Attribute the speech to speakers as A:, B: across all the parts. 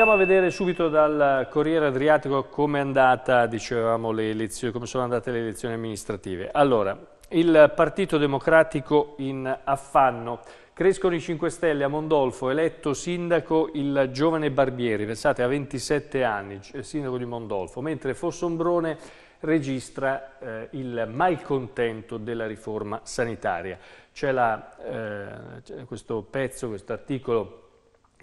A: andiamo a vedere subito dal Corriere Adriatico come, andata, dicevamo, elezioni, come sono andate le elezioni amministrative. Allora, il Partito Democratico in affanno. Crescono i 5 Stelle a Mondolfo, eletto sindaco il giovane Barbieri, pensate a 27 anni, sindaco di Mondolfo, mentre Fossombrone registra eh, il malcontento della riforma sanitaria. C'è eh, questo pezzo, questo articolo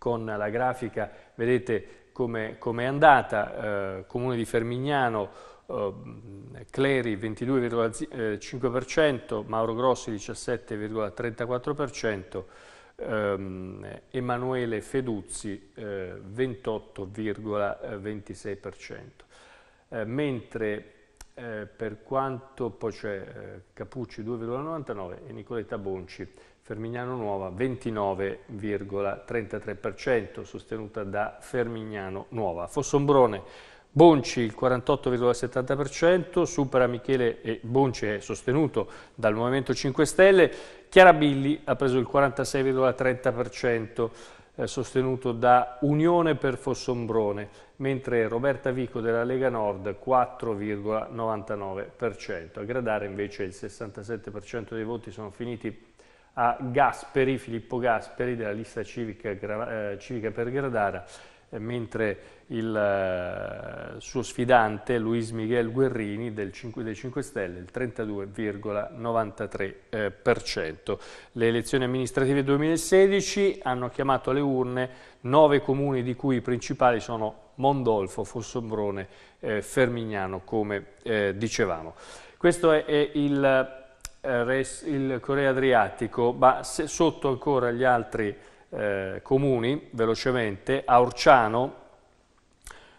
A: con la grafica vedete come com è andata, eh, comune di Fermignano, eh, Cleri 22,5%, eh, Mauro Grossi 17,34%, ehm, Emanuele Feduzzi eh, 28,26%. Eh, mentre eh, per quanto poi c'è Capucci 2,99 e Nicoletta Bonci Fermignano Nuova 29,33%, sostenuta da Fermignano Nuova. Fossombrone Bonci il 48,70%, supera Michele e Bonci è sostenuto dal Movimento 5 Stelle, Chiarabilli ha preso il 46,30% eh, sostenuto da Unione per Fossombrone, mentre Roberta Vico della Lega Nord 4,99%. A gradare invece il 67% dei voti sono finiti a Gasperi, Filippo Gasperi della lista civica, eh, civica per Gradara, eh, mentre il eh, suo sfidante Luis Miguel Guerrini del 5, dei 5 Stelle il 32,93%. Eh, Le elezioni amministrative 2016 hanno chiamato alle urne nove comuni di cui i principali sono Mondolfo, Fossombrone, eh, Fermignano come eh, dicevamo. Questo è, è il eh, il Correo Adriatico, ma sotto ancora gli altri eh, comuni, velocemente, a Orciano,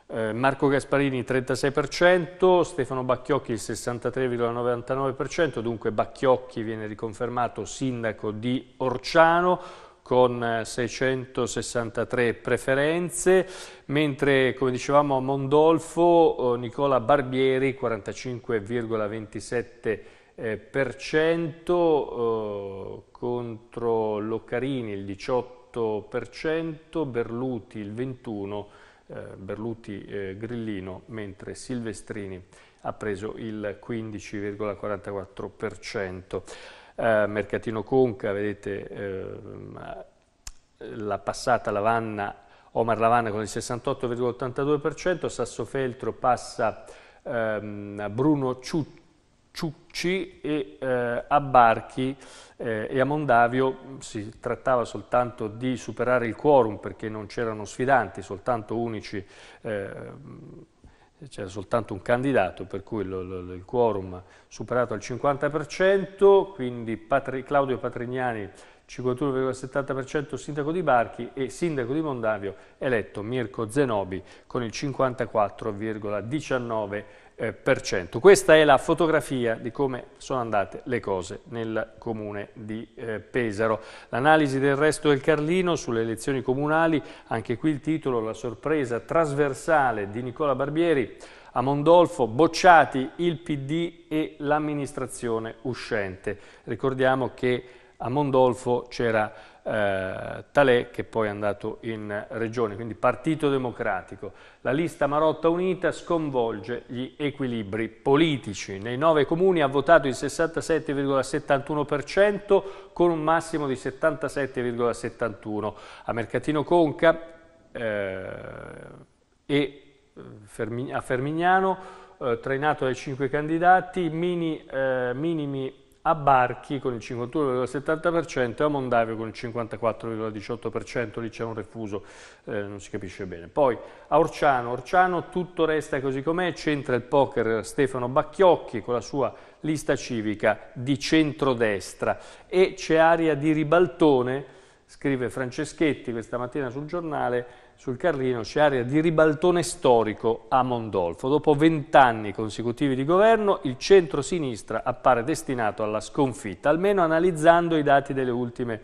A: eh, Marco Gasparini 36%, Stefano Bacchiocchi il 63,99%, dunque Bacchiocchi viene riconfermato sindaco di Orciano, con 663 eh, preferenze, mentre come dicevamo a Mondolfo eh, Nicola Barbieri 45,27 eh, per cento, eh, contro Loccarini il 18%, Berluti il 21%, eh, Berluti eh, Grillino, mentre Silvestrini ha preso il 15,44%. Eh, Mercatino Conca, vedete ehm, la passata Lavanna, Omar Lavanna con il 68,82%, Sassofeltro passa ehm, Bruno Ciutti Ciucci e eh, a Barchi eh, e a Mondavio si trattava soltanto di superare il quorum perché non c'erano sfidanti, soltanto unici, eh, c'era soltanto un candidato, per cui lo, lo, il quorum superato al 50%, quindi Patri, Claudio Patrignani 51,70% sindaco di Barchi e sindaco di Mondavio eletto Mirko Zenobi con il 54,19% eh, Questa è la fotografia di come sono andate le cose nel comune di eh, Pesaro. L'analisi del resto del Carlino sulle elezioni comunali, anche qui il titolo La sorpresa trasversale di Nicola Barbieri. A Mondolfo bocciati il PD e l'amministrazione uscente. Ricordiamo che a Mondolfo c'era eh, Talè che poi è andato in regione, quindi Partito Democratico. La lista Marotta Unita sconvolge gli equilibri politici. Nei nove comuni ha votato il 67,71% con un massimo di 77,71%. A Mercatino Conca eh, e a Fermignano, eh, trainato dai cinque candidati, mini, eh, minimi a Barchi con il 51,70% e a Mondavio con il 54,18%, lì c'è un refuso, eh, non si capisce bene. Poi a Orciano, Orciano tutto resta così com'è, c'entra il poker Stefano Bacchiocchi con la sua lista civica di centrodestra e c'è aria di ribaltone, scrive Franceschetti questa mattina sul giornale, sul Carlino c'è area di ribaltone storico a Mondolfo. Dopo vent'anni consecutivi di governo, il centro-sinistra appare destinato alla sconfitta, almeno analizzando i dati delle, ultime,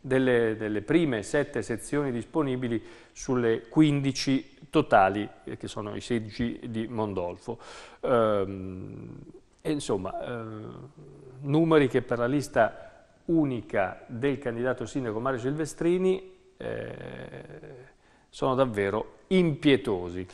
A: delle, delle prime sette sezioni disponibili sulle 15 totali, eh, che sono i seggi di Mondolfo. Ehm, insomma, eh, numeri che per la lista unica del candidato sindaco Mario Silvestrini... Eh, sono davvero impietosi.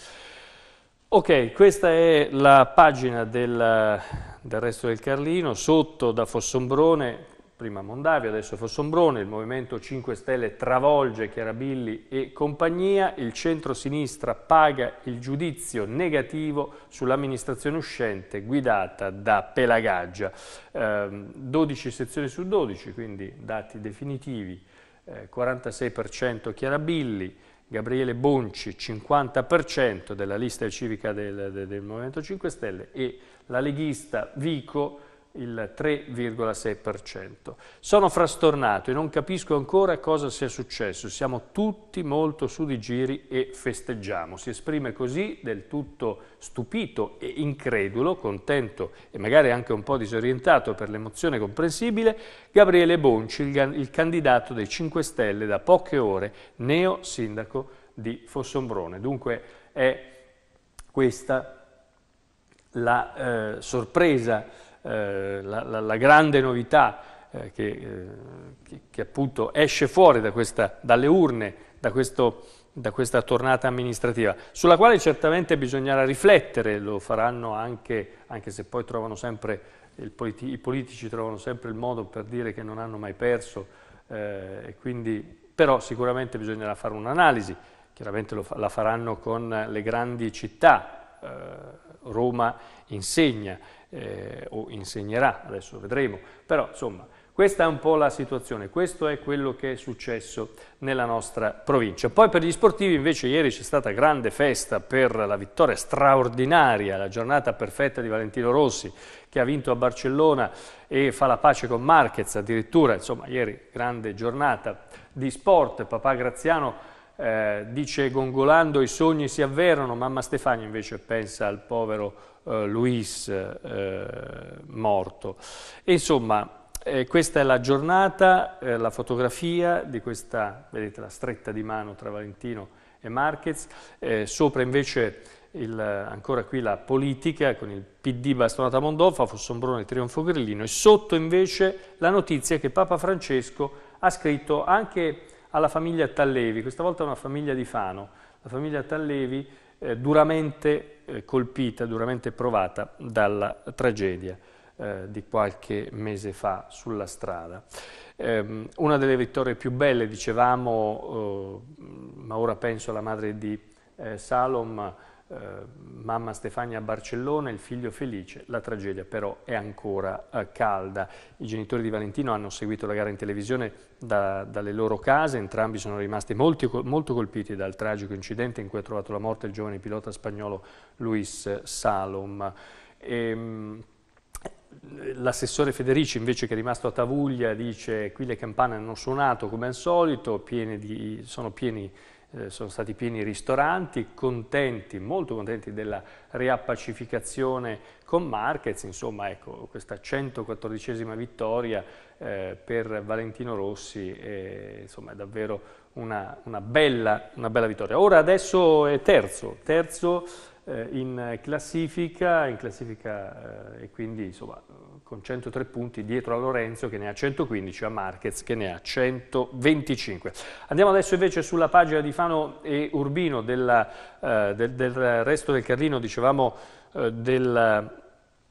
A: Ok, questa è la pagina del, del resto del Carlino, sotto da Fossombrone, prima Mondavia, adesso Fossombrone, il Movimento 5 Stelle travolge Chiarabilli e compagnia, il centro-sinistra paga il giudizio negativo sull'amministrazione uscente guidata da Pelagaggia. Eh, 12 sezioni su 12, quindi dati definitivi 46% eh, Chiarabilli, Gabriele Bonci 50% della lista civica del, del, del Movimento 5 Stelle e la leghista Vico il 3,6%. Sono frastornato e non capisco ancora cosa sia successo. Siamo tutti molto su di giri e festeggiamo. Si esprime così del tutto stupito e incredulo, contento e magari anche un po' disorientato per l'emozione comprensibile, Gabriele Bonci, il, il candidato dei 5 Stelle da poche ore, neo sindaco di Fossombrone. Dunque è questa la eh, sorpresa eh, la, la, la, grande novità eh, che, eh, che, che, appunto esce fuori da questa, dalle urne, da, questo, da questa tornata amministrativa, sulla quale certamente bisognerà riflettere, lo faranno anche, anche se poi trovano sempre Politi i politici trovano sempre il modo per dire che non hanno mai perso, eh, quindi, però sicuramente bisognerà fare un'analisi, chiaramente fa la faranno con le grandi città, eh, Roma insegna eh, o insegnerà, adesso vedremo, però insomma questa è un po' la situazione, questo è quello che è successo nella nostra provincia. Poi per gli sportivi invece ieri c'è stata grande festa per la vittoria straordinaria, la giornata perfetta di Valentino Rossi che ha vinto a Barcellona e fa la pace con Marquez addirittura, insomma ieri grande giornata di sport, papà Graziano eh, dice gongolando i sogni si avverano, mamma Stefania invece pensa al povero eh, Luis eh, morto. E insomma, eh, questa è la giornata, eh, la fotografia di questa, vedete la stretta di mano tra Valentino e Marquez, eh, sopra invece... Il, ancora qui la politica con il PD bastonata Mondolfo, e Trionfo Grillino e sotto invece la notizia che Papa Francesco ha scritto anche alla famiglia Tallevi, questa volta una famiglia di Fano, la famiglia Tallevi eh, duramente eh, colpita, duramente provata dalla tragedia eh, di qualche mese fa sulla strada. Ehm, una delle vittorie più belle, dicevamo, eh, ma ora penso alla madre di eh, Salom, eh, mamma Stefania a Barcellona, il figlio felice, la tragedia però è ancora eh, calda. I genitori di Valentino hanno seguito la gara in televisione da, dalle loro case, entrambi sono rimasti molti, molto colpiti dal tragico incidente in cui ha trovato la morte il giovane pilota spagnolo Luis Salom. E, ehm, L'assessore Federici invece che è rimasto a Tavuglia dice qui le campane hanno suonato come al solito, piene di, sono pieni eh, sono stati pieni i ristoranti, contenti, molto contenti della riappacificazione con Marquez, insomma ecco questa 114esima vittoria eh, per Valentino Rossi, eh, insomma è davvero una, una, bella, una, bella, vittoria. Ora adesso è terzo, terzo eh, in classifica, in classifica eh, e quindi insomma con 103 punti dietro a Lorenzo che ne ha 115, a Marquez che ne ha 125. Andiamo adesso invece sulla pagina di Fano e Urbino della, eh, del, del, resto del carrino, dicevamo, eh, del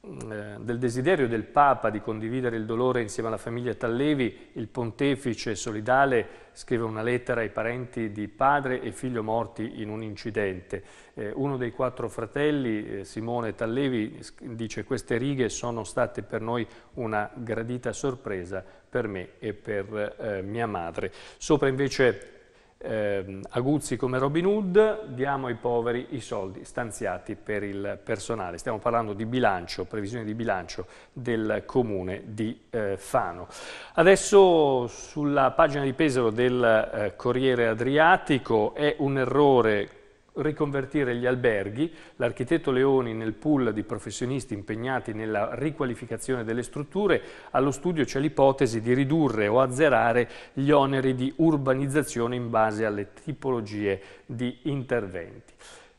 A: eh, del desiderio del Papa di condividere il dolore insieme alla famiglia Tallevi, il pontefice solidale scrive una lettera ai parenti di padre e figlio morti in un incidente. Eh, uno dei quattro fratelli, eh, Simone Tallevi, dice queste righe sono state per noi una gradita sorpresa per me e per eh, mia madre. Sopra invece eh, Aguzzi come Robin Hood, diamo ai poveri i soldi stanziati per il personale. Stiamo parlando di bilancio, previsione di bilancio del comune di eh, Fano. Adesso sulla pagina di Pesaro del eh, Corriere Adriatico è un errore riconvertire gli alberghi, l'architetto Leoni nel pool di professionisti impegnati nella riqualificazione delle strutture, allo studio c'è l'ipotesi di ridurre o azzerare gli oneri di urbanizzazione in base alle tipologie di interventi.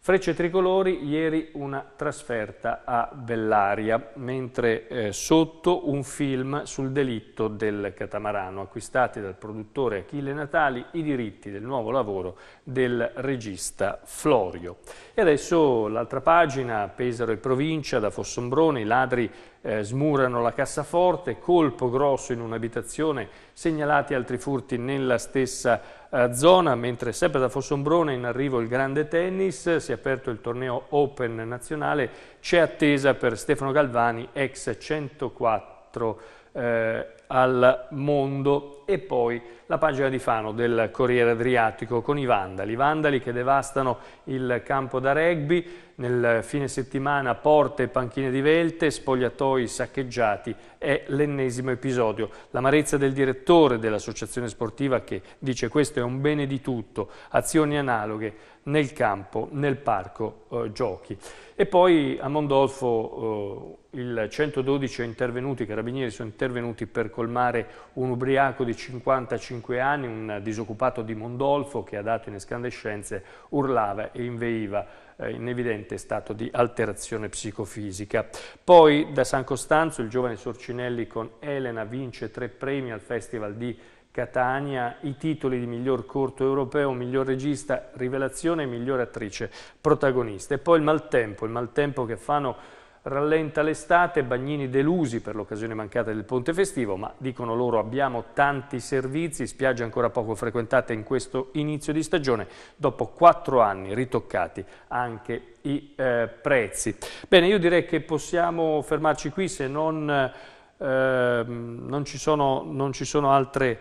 A: Frecce tricolori, ieri una trasferta a Bellaria, mentre eh, sotto un film sul delitto del catamarano, acquistati dal produttore Achille Natali i diritti del nuovo lavoro del regista Florio. E adesso l'altra pagina, Pesaro e provincia, da Fossombrone, i ladri eh, smurano la cassaforte, colpo grosso in un'abitazione, segnalati altri furti nella stessa abitazione, zona, mentre sempre da Fossombrone in arrivo il grande tennis, si è aperto il torneo Open nazionale, c'è attesa per Stefano Galvani, ex 104 eh, al mondo e poi la pagina di Fano del Corriere Adriatico con i vandali, vandali che devastano il campo da rugby, nel fine settimana porte e panchine divelte, spogliatoi saccheggiati, è l'ennesimo episodio. L'amarezza del direttore dell'associazione sportiva che dice questo è un bene di tutto, azioni analoghe nel campo, nel parco eh, giochi. E poi a Mondolfo eh, il 112 è intervenuto, i carabinieri sono intervenuti per collegare colmare un ubriaco di 55 anni, un disoccupato di Mondolfo che ha dato in escandescenze, urlava e inveiva eh, in evidente stato di alterazione psicofisica. Poi da San Costanzo il giovane Sorcinelli con Elena vince tre premi al Festival di Catania, i titoli di miglior corto europeo, miglior regista, rivelazione e miglior attrice protagonista. E poi il maltempo, il maltempo che fanno Rallenta l'estate, bagnini delusi per l'occasione mancata del ponte festivo, ma dicono loro abbiamo tanti servizi, spiagge ancora poco frequentate in questo inizio di stagione, dopo quattro anni ritoccati anche i eh, prezzi. Bene, io direi che possiamo fermarci qui se non, eh, non, ci, sono, non ci sono altre,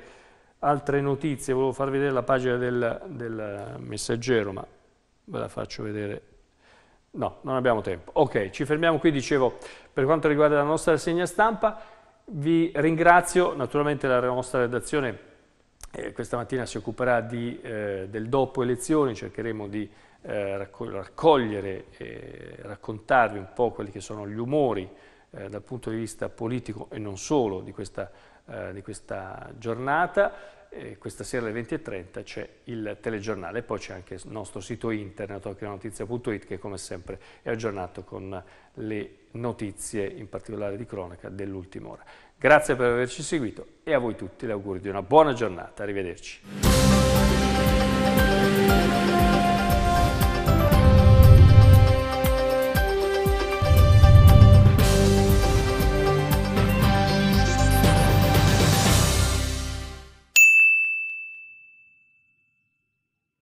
A: altre, notizie, volevo far vedere la pagina del, del messaggero, ma ve la faccio vedere No, non abbiamo tempo. Ok, ci fermiamo qui, dicevo, per quanto riguarda la nostra rassegna stampa, vi ringrazio, naturalmente la nostra redazione eh, questa mattina si occuperà di, eh, del dopo elezioni, cercheremo di eh, raccogliere e raccontarvi un po' quelli che sono gli umori eh, dal punto di vista politico e non solo di questa, eh, di questa giornata questa sera alle 20.30 c'è il telegiornale, poi c'è anche il nostro sito internet accrinotizia.it che come sempre è aggiornato con le notizie, in particolare di cronaca, dell'ultima ora. Grazie per averci seguito e a voi tutti l'augurio di una buona giornata. Arrivederci.